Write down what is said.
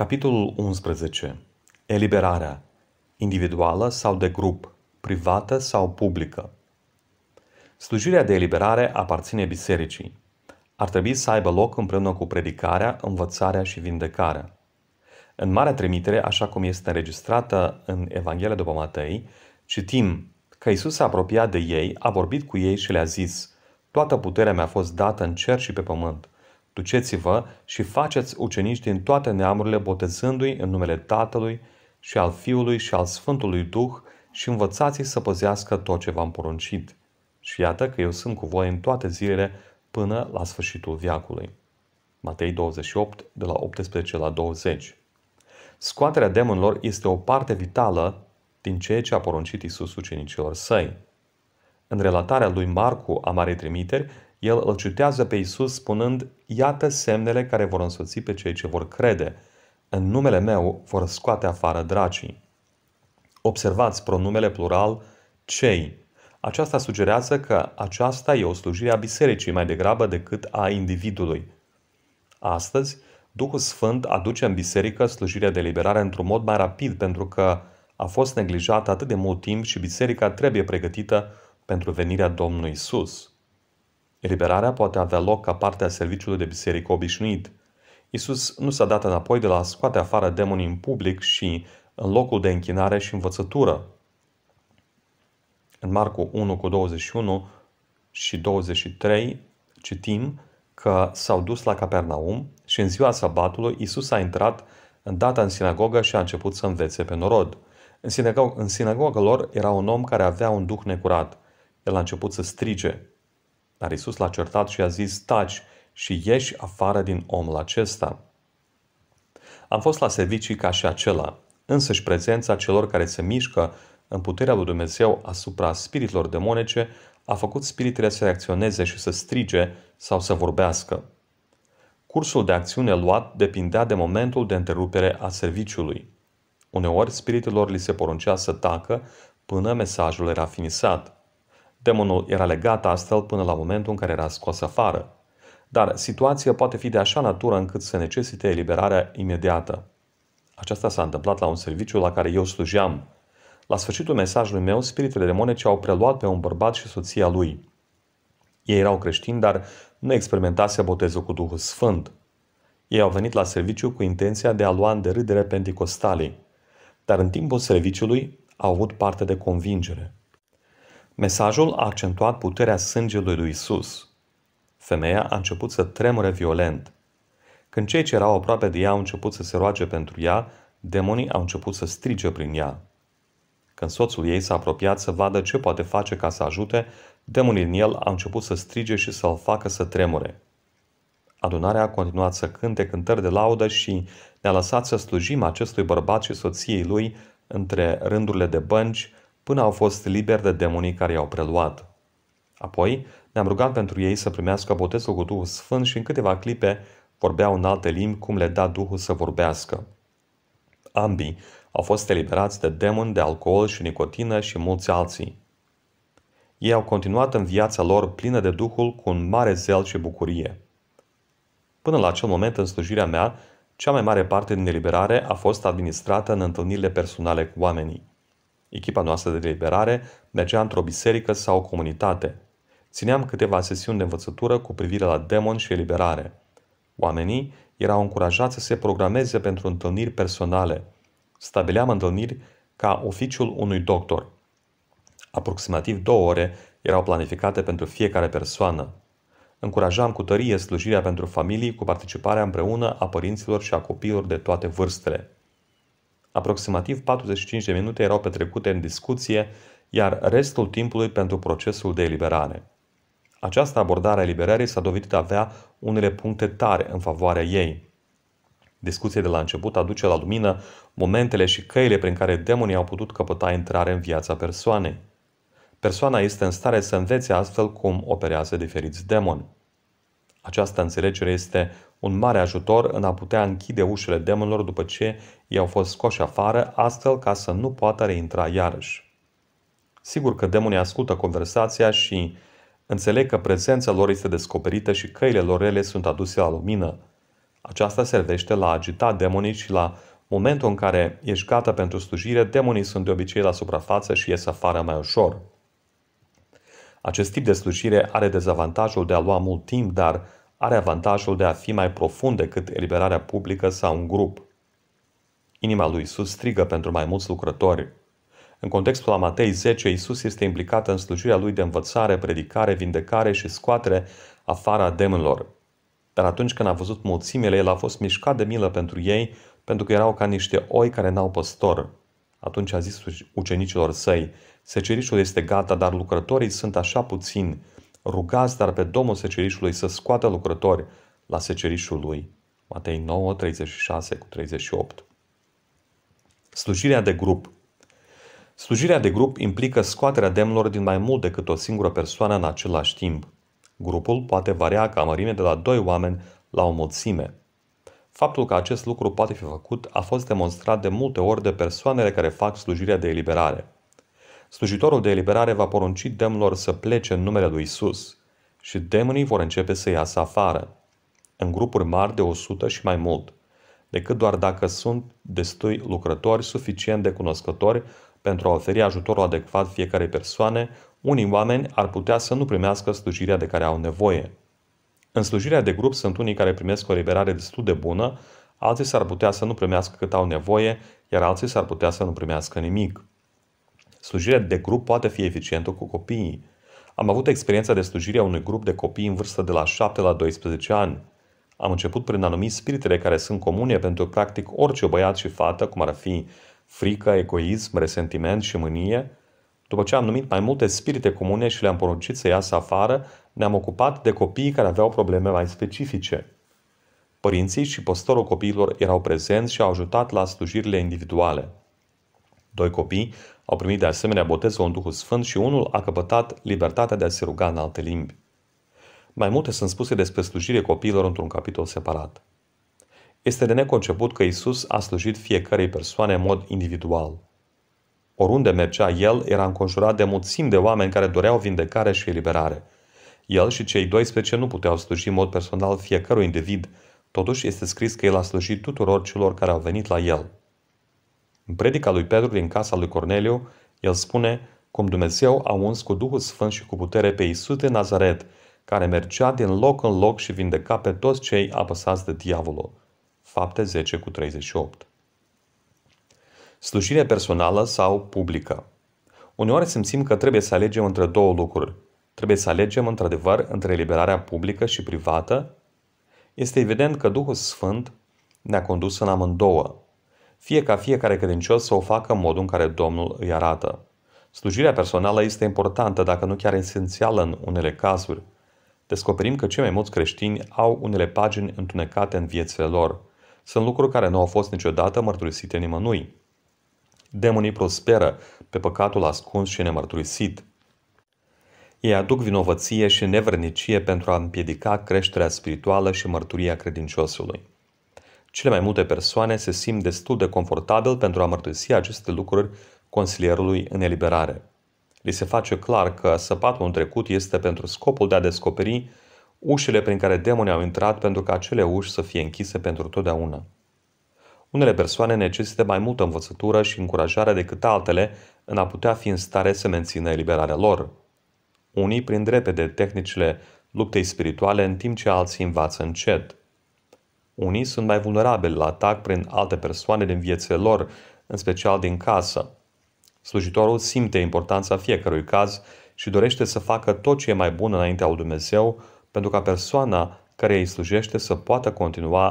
Capitolul 11. Eliberarea. Individuală sau de grup, privată sau publică. Slujirea de eliberare aparține bisericii. Ar trebui să aibă loc împreună cu predicarea, învățarea și vindecarea. În Marea Trimitere, așa cum este înregistrată în Evanghelia după Matei, citim că Isus s-a apropiat de ei, a vorbit cu ei și le-a zis Toată puterea mi-a fost dată în cer și pe pământ – Duceți-vă și faceți ucenici din toate neamurile, botezându-i în numele Tatălui și al Fiului și al Sfântului Duh și învățați-i să păzească tot ce v-am poruncit. Și iată că eu sunt cu voi în toate zilele până la sfârșitul viacului. Matei 28, de la 18 la 20. Scoaterea demonilor este o parte vitală din ceea ce a poruncit Isus ucenicilor săi. În relatarea lui Marcu a Marei Trimiteri, el îl citează pe Isus spunând, Iată semnele care vor însoți pe cei ce vor crede. În numele meu vor scoate afară dracii. Observați pronumele plural cei. Aceasta sugerează că aceasta e o slujire a bisericii mai degrabă decât a individului. Astăzi, Duhul Sfânt aduce în biserică slujirea de liberare într-un mod mai rapid pentru că a fost neglijată atât de mult timp și biserica trebuie pregătită pentru venirea Domnului Isus. Eliberarea poate avea loc ca parte a serviciului de biserică obișnuit. Isus nu s-a dat înapoi de la a scoate afară demonii în public și în locul de închinare și învățătură. În Marcu 1 cu 21 și 23 citim că s-au dus la Capernaum și în ziua sabatului Isus a intrat în data în sinagogă și a început să învețe pe norod. În, sinagogă, în sinagogă lor era un om care avea un duh necurat. El a început să strige, dar Isus l-a certat și a zis, taci și ieși afară din omul acesta. Am fost la servicii ca și acela, însă și prezența celor care se mișcă în puterea lui Dumnezeu asupra spiritelor demonice a făcut spiritele să reacționeze și să strige sau să vorbească. Cursul de acțiune luat depindea de momentul de întrerupere a serviciului. Uneori, spiritelor li se poruncea să tacă până mesajul era finisat. Demonul era legat astfel până la momentul în care era scos afară. Dar situația poate fi de așa natură încât să necesite eliberarea imediată. Aceasta s-a întâmplat la un serviciu la care eu slujeam. La sfârșitul mesajului meu, spiritele demonice au preluat pe un bărbat și soția lui. Ei erau creștini, dar nu experimentase botezul cu Duhul Sfânt. Ei au venit la serviciu cu intenția de a lua în derâdere pentecostalii. dar în timpul serviciului au avut parte de convingere. Mesajul a accentuat puterea sângelui lui Isus. Femeia a început să tremure violent. Când cei ce erau aproape de ea au început să se roage pentru ea, demonii au început să strige prin ea. Când soțul ei s-a apropiat să vadă ce poate face ca să ajute, demonii în el au început să strige și să-l facă să tremure. Adunarea a continuat să cânte cântări de laudă și ne-a lăsat să slujim acestui bărbat și soției lui între rândurile de bănci, până au fost liberi de demonii care i-au preluat. Apoi ne-am rugat pentru ei să primească botezul cu Duhul Sfânt și în câteva clipe vorbeau în alte limbi cum le da Duhul să vorbească. Ambii au fost eliberați de demoni, de alcool și nicotină și mulți alții. Ei au continuat în viața lor plină de Duhul cu un mare zel și bucurie. Până la acel moment în slujirea mea, cea mai mare parte din eliberare a fost administrată în întâlnirile personale cu oamenii. Echipa noastră de liberare mergea într-o biserică sau o comunitate. Țineam câteva sesiuni de învățătură cu privire la demon și eliberare. Oamenii erau încurajați să se programeze pentru întâlniri personale. Stabileam întâlniri ca oficiul unui doctor. Aproximativ două ore erau planificate pentru fiecare persoană. Încurajam cu tărie slujirea pentru familii cu participarea împreună a părinților și a copiilor de toate vârstele. Aproximativ 45 de minute erau petrecute în discuție, iar restul timpului pentru procesul de eliberare. Această abordare a eliberării s-a dovedit a avea unele puncte tare în favoarea ei. Discuția de la început aduce la lumină momentele și căile prin care demonii au putut căpăta intrare în viața persoanei. Persoana este în stare să învețe astfel cum operează diferiți demoni. Această înțelegere este un mare ajutor în a putea închide ușile demonilor după ce i-au fost scoși afară, astfel ca să nu poată reintra iarăși. Sigur că demonii ascultă conversația și înțeleg că prezența lor este descoperită și căile lor rele sunt aduse la lumină. Aceasta servește la a agita demonii și la momentul în care ești gata pentru slujire, demonii sunt de obicei la suprafață și ies afară mai ușor. Acest tip de slujire are dezavantajul de a lua mult timp, dar are avantajul de a fi mai profund decât eliberarea publică sau un grup. Inima lui Isus strigă pentru mai mulți lucrători. În contextul a Matei 10, Isus este implicat în slujirea lui de învățare, predicare, vindecare și scoatere afară a demonilor. Dar atunci când a văzut mulțimile, el a fost mișcat de milă pentru ei, pentru că erau ca niște oi care n-au păstor. Atunci a zis ucenicilor săi, secerișul este gata, dar lucrătorii sunt așa puțini. Rugați dar pe Domnul secerișului să scoată lucrători la secerișul lui. Matei 9, 36 cu 38. Slujirea de grup Slujirea de grup implică scoaterea demnilor din mai mult decât o singură persoană în același timp. Grupul poate varia ca mărime de la doi oameni la o mulțime. Faptul că acest lucru poate fi făcut a fost demonstrat de multe ori de persoanele care fac slujirea de eliberare – slujitorul de eliberare va porunci demnilor să plece în numele lui Isus și demonii vor începe să iasă afară, în grupuri mari de 100 și mai mult, decât doar dacă sunt destui lucrători suficient de cunoscători pentru a oferi ajutorul adecvat fiecarei persoane, unii oameni ar putea să nu primească slujirea de care au nevoie. În slujirea de grup sunt unii care primesc o eliberare destul de bună, alții s-ar putea să nu primească cât au nevoie, iar alții s-ar putea să nu primească nimic. Slujirea de grup poate fi eficientă cu copiii. Am avut experiența de slujire a unui grup de copii în vârstă de la 7 la 12 ani. Am început prin anumi spiritele care sunt comune pentru practic orice băiat și fată, cum ar fi frică, egoism, resentiment și mânie. După ce am numit mai multe spirite comune și le-am poruncit să iasă afară, ne-am ocupat de copiii care aveau probleme mai specifice. Părinții și păstorul copiilor erau prezenți și au ajutat la slujirile individuale. Doi copii au primit de asemenea botezul în Duhul Sfânt și unul a căpătat libertatea de a se ruga în alte limbi. Mai multe sunt spuse despre slujirea copiilor într-un capitol separat. Este de neconceput că Isus a slujit fiecarei persoane în mod individual. Oriunde mergea el, era înconjurat de mulțimi de oameni care doreau vindecare și eliberare. El și cei 12 nu puteau sluji în mod personal fiecărui individ, totuși este scris că el a slujit tuturor celor care au venit la el – în predica lui Petru din casa lui Corneliu, el spune cum Dumnezeu a uns cu Duhul Sfânt și cu putere pe Isus de Nazaret, care mergea din loc în loc și vindeca pe toți cei apăsați de diavolul. Fapte 10 cu 38 Slujire personală sau publică Uneori simțim că trebuie să alegem între două lucruri. Trebuie să alegem într-adevăr între eliberarea publică și privată? Este evident că Duhul Sfânt ne-a condus în amândouă, fie ca fiecare credincios să o facă în modul în care Domnul îi arată. Slujirea personală este importantă, dacă nu chiar esențială în unele cazuri. Descoperim că cei mai mulți creștini au unele pagini întunecate în viețile lor. Sunt lucruri care nu au fost niciodată mărturisite nimănui. Demonii prosperă pe păcatul ascuns și nemărturisit. Ei aduc vinovăție și nevrednicie pentru a împiedica creșterea spirituală și mărturia credinciosului. Cele mai multe persoane se simt destul de confortabil pentru a mărturisi aceste lucruri consilierului în eliberare. Li se face clar că săpatul în trecut este pentru scopul de a descoperi ușile prin care demonii au intrat pentru ca acele uși să fie închise pentru totdeauna. Unele persoane necesită mai multă învățătură și încurajare decât altele în a putea fi în stare să mențină eliberarea lor. Unii prind repede tehnicile luptei spirituale în timp ce alții învață încet – unii sunt mai vulnerabili la atac prin alte persoane din viețile lor, în special din casă. Slujitorul simte importanța fiecărui caz și dorește să facă tot ce e mai bun înaintea lui Dumnezeu pentru ca persoana care îi slujește să poată continua